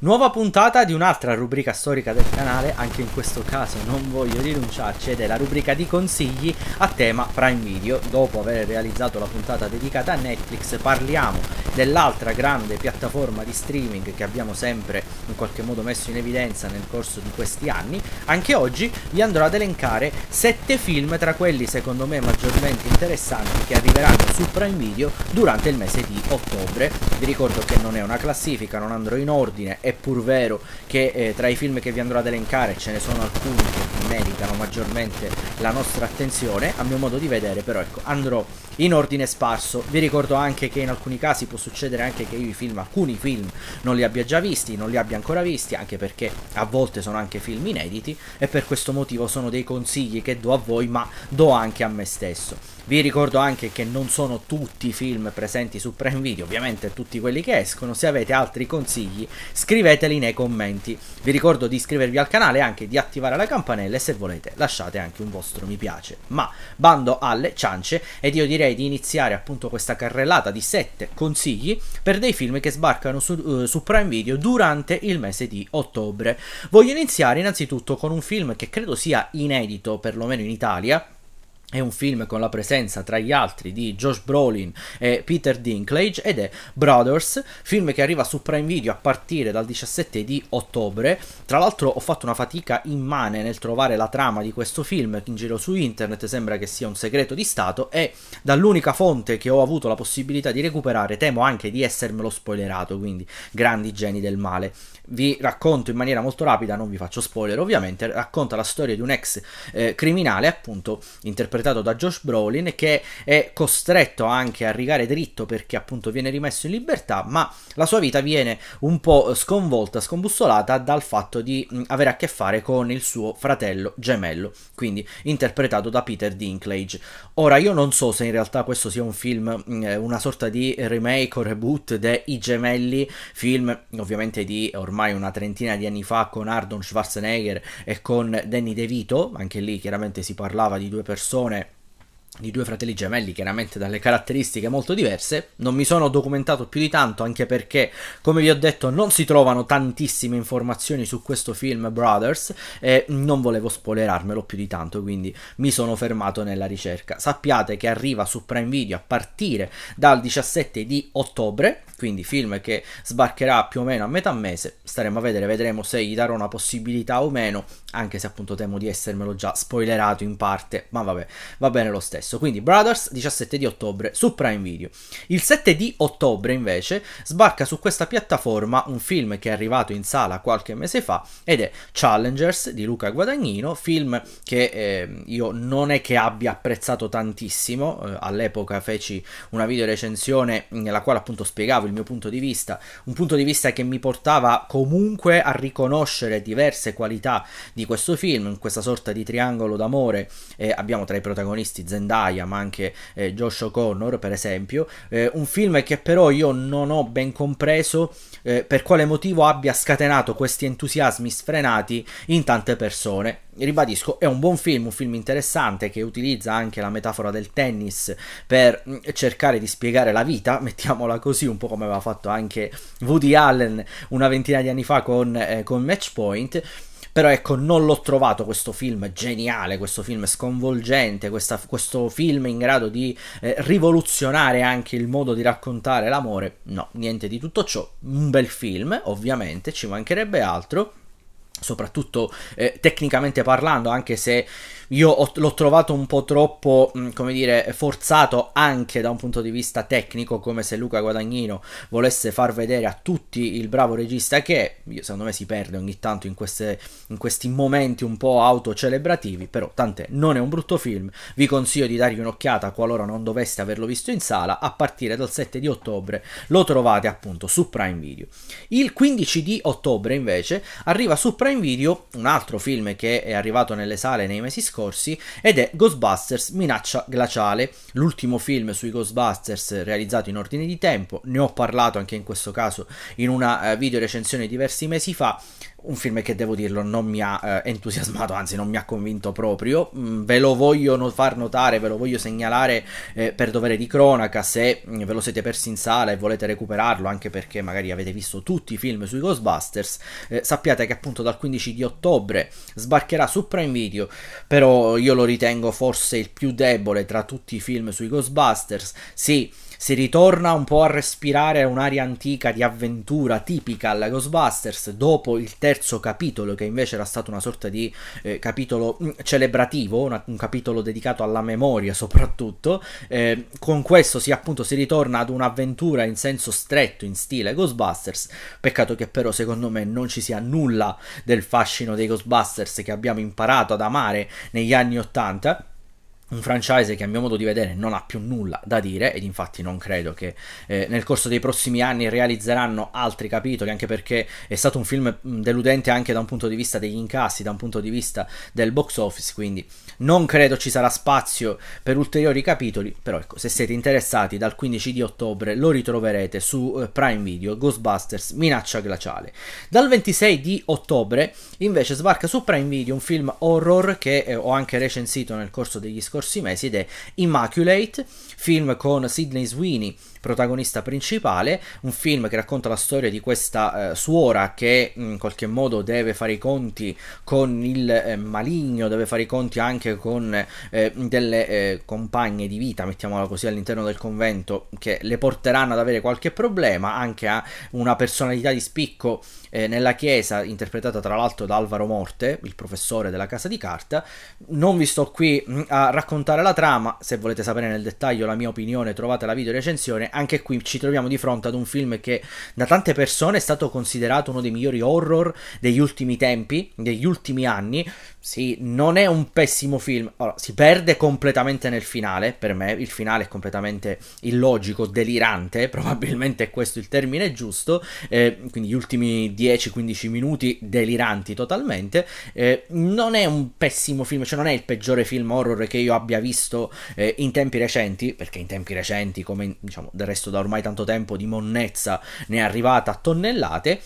Nuova puntata di un'altra rubrica storica del canale, anche in questo caso non voglio rinunciarci ed è la rubrica di consigli a tema Prime Video. Dopo aver realizzato la puntata dedicata a Netflix parliamo dell'altra grande piattaforma di streaming che abbiamo sempre in qualche modo messo in evidenza nel corso di questi anni, anche oggi vi andrò ad elencare 7 film tra quelli secondo me maggiormente interessanti che arriveranno su Prime Video durante il mese di ottobre. Vi ricordo che non è una classifica, non andrò in ordine, è pur vero che eh, tra i film che vi andrò ad elencare ce ne sono alcuni che meritano maggiormente la nostra attenzione, a mio modo di vedere però ecco andrò in ordine sparso. Vi ricordo anche che in alcuni casi posso succedere anche che io i film, alcuni film, non li abbia già visti, non li abbia ancora visti, anche perché a volte sono anche film inediti e per questo motivo sono dei consigli che do a voi, ma do anche a me stesso. Vi ricordo anche che non sono tutti i film presenti su Prime Video, ovviamente tutti quelli che escono. Se avete altri consigli, scriveteli nei commenti. Vi ricordo di iscrivervi al canale e anche di attivare la campanella e se volete lasciate anche un vostro mi piace. Ma bando alle ciance ed io direi di iniziare appunto questa carrellata di 7 consigli consigli per dei film che sbarcano su, uh, su Prime Video durante il mese di ottobre. Voglio iniziare innanzitutto con un film che credo sia inedito, perlomeno in Italia, è un film con la presenza tra gli altri di Josh Brolin e Peter Dinklage ed è Brothers, film che arriva su Prime Video a partire dal 17 di ottobre. Tra l'altro ho fatto una fatica immane nel trovare la trama di questo film in giro su internet, sembra che sia un segreto di Stato e dall'unica fonte che ho avuto la possibilità di recuperare temo anche di essermelo spoilerato, quindi grandi geni del male. Vi racconto in maniera molto rapida, non vi faccio spoiler ovviamente, racconta la storia di un ex eh, criminale appunto interpretato interpretato da Josh Brolin, che è costretto anche a rigare dritto perché appunto viene rimesso in libertà, ma la sua vita viene un po' sconvolta, scombussolata dal fatto di mm, avere a che fare con il suo fratello gemello, quindi interpretato da Peter Dinklage. Ora io non so se in realtà questo sia un film, mm, eh, una sorta di remake o reboot dei gemelli, film ovviamente di ormai una trentina di anni fa con Ardon Schwarzenegger e con Danny DeVito, anche lì chiaramente si parlava di due persone stagione di due fratelli gemelli, chiaramente dalle caratteristiche molto diverse. Non mi sono documentato più di tanto, anche perché, come vi ho detto, non si trovano tantissime informazioni su questo film Brothers e non volevo spoilerarmelo più di tanto, quindi mi sono fermato nella ricerca. Sappiate che arriva su Prime Video a partire dal 17 di ottobre, quindi film che sbarcherà più o meno a metà mese. Staremo a vedere, vedremo se gli darò una possibilità o meno, anche se appunto temo di essermelo già spoilerato in parte, ma vabbè, va bene lo stesso stesso. Quindi Brothers 17 di ottobre su Prime Video. Il 7 di ottobre invece sbarca su questa piattaforma un film che è arrivato in sala qualche mese fa ed è Challengers di Luca Guadagnino, film che eh, io non è che abbia apprezzato tantissimo, eh, all'epoca feci una video recensione nella quale appunto spiegavo il mio punto di vista, un punto di vista che mi portava comunque a riconoscere diverse qualità di questo film, in questa sorta di triangolo d'amore eh, abbiamo tra i protagonisti Zendaya Zendaya ma anche eh, Josh O'Connor per esempio eh, un film che però io non ho ben compreso eh, per quale motivo abbia scatenato questi entusiasmi sfrenati in tante persone ribadisco, è un buon film, un film interessante che utilizza anche la metafora del tennis per mm, cercare di spiegare la vita, mettiamola così, un po' come aveva fatto anche Woody Allen una ventina di anni fa con, eh, con Matchpoint però ecco, non l'ho trovato questo film geniale, questo film sconvolgente, questa, questo film in grado di eh, rivoluzionare anche il modo di raccontare l'amore. No, niente di tutto ciò. Un bel film, ovviamente, ci mancherebbe altro soprattutto eh, tecnicamente parlando, anche se io ho, l'ho trovato un po' troppo, mm, come dire, forzato anche da un punto di vista tecnico, come se Luca Guadagnino volesse far vedere a tutti il bravo regista che secondo me si perde ogni tanto in, queste, in questi momenti un po' autocelebrativi, però tant'è, non è un brutto film, vi consiglio di dargli un'occhiata qualora non doveste averlo visto in sala, a partire dal 7 di ottobre lo trovate appunto su Prime Video. Il 15 di ottobre invece arriva su Prime Video un altro film che è arrivato nelle sale nei mesi scorsi, scorsi ed è Ghostbusters Minaccia Glaciale, l'ultimo film sui Ghostbusters realizzato in ordine di tempo, ne ho parlato anche in questo caso in una eh, video recensione diversi mesi fa, un film che devo dirlo non mi ha eh, entusiasmato, anzi non mi ha convinto proprio, mm, ve lo voglio not- far notare, ve lo voglio segnalare eh, per dovere di cronaca, se mm, ve lo siete persi in sala e volete recuperarlo, anche perché magari avete visto tutti i film sui Ghostbusters, eh, sappiate che appunto dal 15 di ottobre sbarcherà su Prime Video, però io lo ritengo forse il più debole tra tutti i film sui Ghostbusters, sì si ritorna un po' a respirare un'aria antica di avventura tipica alla Ghostbusters dopo il terzo capitolo che invece era stato una sorta di eh, capitolo mm, celebrativo, una, un capitolo dedicato alla memoria soprattutto, eh, con questo si appunto si ritorna ad un'avventura in senso stretto in stile Ghostbusters, peccato che però secondo me non ci sia nulla del fascino dei Ghostbusters che abbiamo imparato ad amare negli anni 80 un franchise che a mio modo di vedere non ha più nulla da dire ed infatti non credo che eh, nel corso dei prossimi anni realizzeranno altri capitoli anche perché è stato un film mm, deludente anche da un punto di vista degli incassi da un punto di vista del box office quindi non credo ci sarà spazio per ulteriori capitoli però ecco se siete interessati dal 15 di ottobre lo ritroverete su eh, Prime Video Ghostbusters Minaccia Glaciale dal 26 di ottobre invece sbarca su Prime Video un film horror che eh, ho anche recensito nel corso degli scorsi scorsi mesi ed è Immaculate, film con Sidney Sweeney protagonista principale, un film che racconta la storia di questa eh, suora che in qualche modo deve fare i conti con il eh, maligno, deve fare i conti anche con eh, delle eh, compagne di vita, mettiamola così, all'interno del convento che le porteranno ad avere qualche problema, anche a una personalità di spicco eh, nella chiesa, interpretata tra l'altro da Alvaro Morte, il professore della casa di carta. Non vi sto qui mm, a raccontare raccontare la trama, se volete sapere nel dettaglio la mia opinione trovate la video recensione, anche qui ci troviamo di fronte ad un film che da tante persone è stato considerato uno dei migliori horror degli ultimi tempi, degli ultimi anni, sì, non è un pessimo film, allora, si perde completamente nel finale, per me il finale è completamente illogico, delirante, probabilmente è questo il termine giusto, eh, quindi gli ultimi 10-15 minuti deliranti totalmente, eh, non è un pessimo film, cioè non è il peggiore film horror che io abbia visto eh, in tempi recenti, perché in tempi recenti, come diciamo, del resto da ormai tanto tempo, di monnezza ne è arrivata a tonnellate,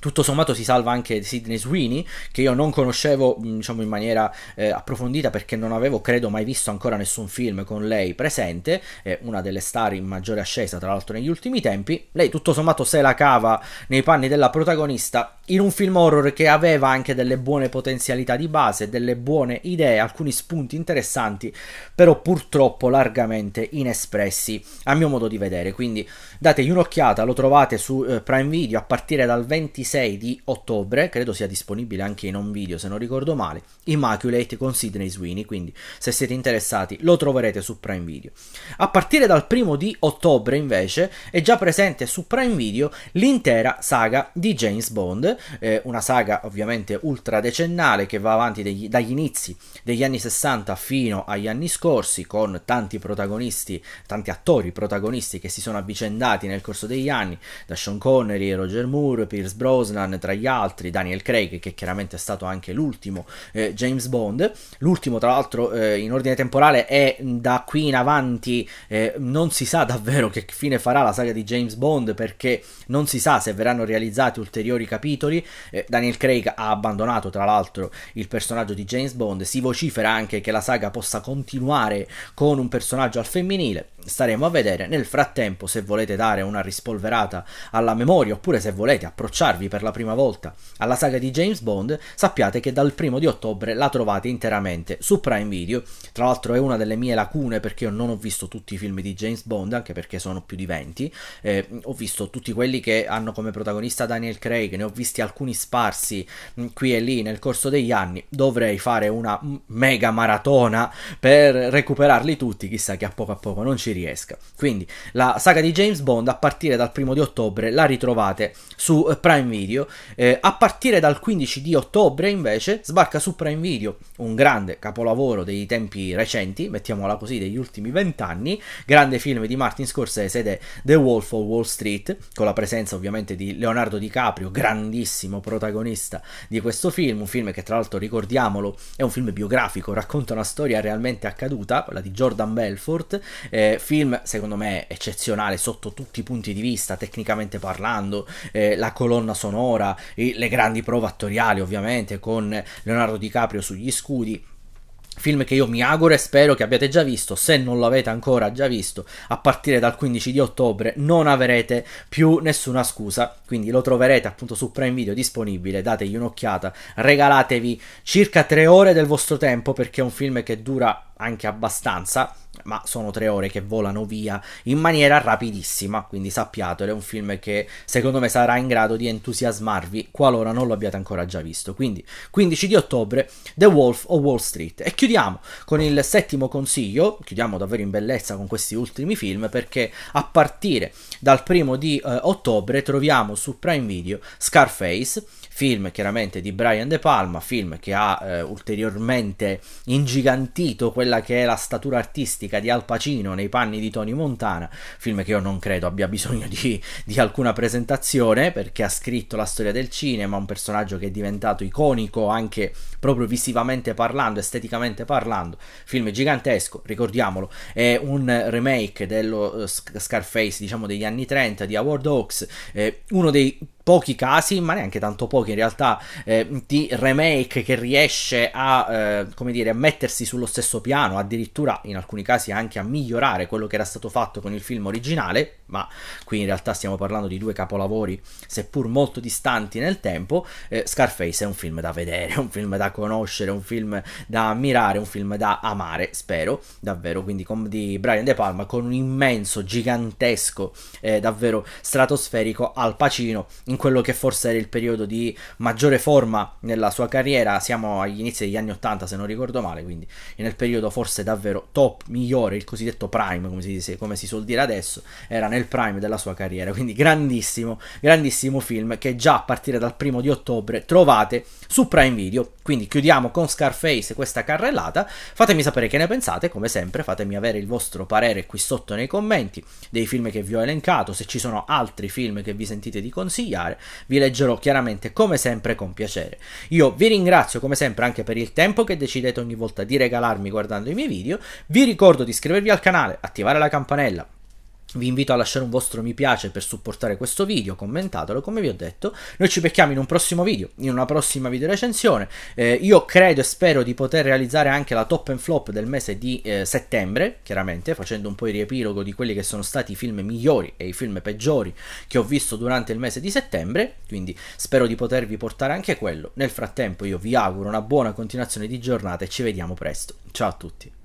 tutto sommato si salva anche Sidney Sweeney che io non conoscevo diciamo in maniera eh, approfondita perché non avevo credo mai visto ancora nessun film con lei presente è una delle star in maggiore ascesa tra l'altro negli ultimi tempi lei tutto sommato se la cava nei panni della protagonista in un film horror che aveva anche delle buone potenzialità di base delle buone idee alcuni spunti interessanti però purtroppo largamente inespressi a mio modo di vedere quindi dategli un'occhiata lo trovate su eh, Prime Video a partire dal 26 26 di ottobre, credo sia disponibile anche in un video se non ricordo male, Immaculate con Sidney Sweeney, quindi se siete interessati lo troverete su Prime Video. A partire dal primo di ottobre invece è già presente su Prime Video l'intera saga di James Bond, eh, una saga ovviamente ultra decennale che va avanti degli, dagli inizi degli anni 60 fino agli anni scorsi con tanti protagonisti, tanti attori protagonisti che si sono avvicendati nel corso degli anni, da Sean Connery, Roger Moore, Pierce Brosnan, Brosnan tra gli altri, Daniel Craig che chiaramente è stato anche l'ultimo eh, James Bond, l'ultimo tra l'altro eh, in ordine temporale è da qui in avanti eh, non si sa davvero che fine farà la saga di James Bond perché non si sa se verranno realizzati ulteriori capitoli, eh, Daniel Craig ha abbandonato tra l'altro il personaggio di James Bond, si vocifera anche che la saga possa continuare con un personaggio al femminile, staremo a vedere, nel frattempo se volete dare una rispolverata alla memoria oppure se volete approcciarvi per la prima volta alla saga di James Bond, sappiate che dal primo di ottobre la trovate interamente su Prime Video. Tra l'altro è una delle mie lacune perché io non ho visto tutti i film di James Bond, anche perché sono più di 20. Eh, ho visto tutti quelli che hanno come protagonista Daniel Craig, ne ho visti alcuni sparsi mm, qui e lì nel corso degli anni. Dovrei fare una mega maratona per recuperarli tutti, chissà che a poco a poco non ci riesca. Quindi la saga di James Bond a partire dal primo di ottobre la ritrovate su eh, Prime Video. Prime Video. Eh, a partire dal 15 di ottobre invece sbarca su Prime Video un grande capolavoro dei tempi recenti, mettiamola così, degli ultimi vent'anni, grande film di Martin Scorsese ed è The Wolf of Wall Street, con la presenza ovviamente di Leonardo DiCaprio, grandissimo protagonista di questo film, un film che tra l'altro ricordiamolo è un film biografico, racconta una storia realmente accaduta, quella di Jordan Belfort, eh, film secondo me eccezionale sotto tutti i punti di vista, tecnicamente parlando, eh, la colonna sonora, le grandi prove attoriali ovviamente con Leonardo DiCaprio sugli scudi film che io mi auguro e spero che abbiate già visto, se non l'avete ancora già visto, a partire dal 15 di ottobre non avrete più nessuna scusa, quindi lo troverete appunto su Prime Video disponibile, dategli un'occhiata, regalatevi circa tre ore del vostro tempo perché è un film che dura anche abbastanza, ma sono tre ore che volano via in maniera rapidissima, quindi sappiatelo, è un film che secondo me sarà in grado di entusiasmarvi qualora non lo abbiate ancora già visto. Quindi 15 di ottobre The Wolf of Wall Street. E chiudiamo con il settimo consiglio, chiudiamo davvero in bellezza con questi ultimi film perché a partire dal primo di eh, ottobre troviamo su Prime Video Scarface film chiaramente di Brian De Palma, film che ha eh, ulteriormente ingigantito quella che è la statura artistica di Al Pacino nei panni di Tony Montana, film che io non credo abbia bisogno di, di alcuna presentazione perché ha scritto la storia del cinema, un personaggio che è diventato iconico anche proprio visivamente parlando, esteticamente parlando, film gigantesco, ricordiamolo, è un remake dello uh, Scarface diciamo degli anni 30 di Howard Hawks, eh, uno dei pochi casi, ma neanche tanto pochi in realtà, eh, di remake che riesce a, eh, come dire, a mettersi sullo stesso piano, addirittura in alcuni casi anche a migliorare quello che era stato fatto con il film originale, ma qui in realtà stiamo parlando di due capolavori, seppur molto distanti nel tempo, eh, Scarface è un film da vedere, un film da conoscere, un film da ammirare, un film da amare, spero, davvero, quindi com- di Brian De Palma con un immenso, gigantesco, eh, davvero stratosferico Al Pacino in quello che forse era il periodo di maggiore forma nella sua carriera, siamo agli inizi degli anni 80 se non ricordo male, quindi nel periodo forse davvero top migliore, il cosiddetto prime come si, dice, come si suol dire adesso, era nel prime della sua carriera, quindi grandissimo, grandissimo film che già a partire dal primo di ottobre trovate su Prime Video, quindi chiudiamo con Scarface questa carrellata, fatemi sapere che ne pensate, come sempre fatemi avere il vostro parere qui sotto nei commenti dei film che vi ho elencato, se ci sono altri film che vi sentite di consigliare, capitare, vi leggerò chiaramente come sempre con piacere. Io vi ringrazio come sempre anche per il tempo che decidete ogni volta di regalarmi guardando i miei video, vi ricordo di iscrivervi al canale, attivare la campanella, vi invito a lasciare un vostro mi piace per supportare questo video, commentatelo come vi ho detto. Noi ci becchiamo in un prossimo video, in una prossima video recensione. Eh, io credo e spero di poter realizzare anche la top and flop del mese di eh, settembre, chiaramente facendo un po' il riepilogo di quelli che sono stati i film migliori e i film peggiori che ho visto durante il mese di settembre, quindi spero di potervi portare anche quello. Nel frattempo io vi auguro una buona continuazione di giornata e ci vediamo presto. Ciao a tutti.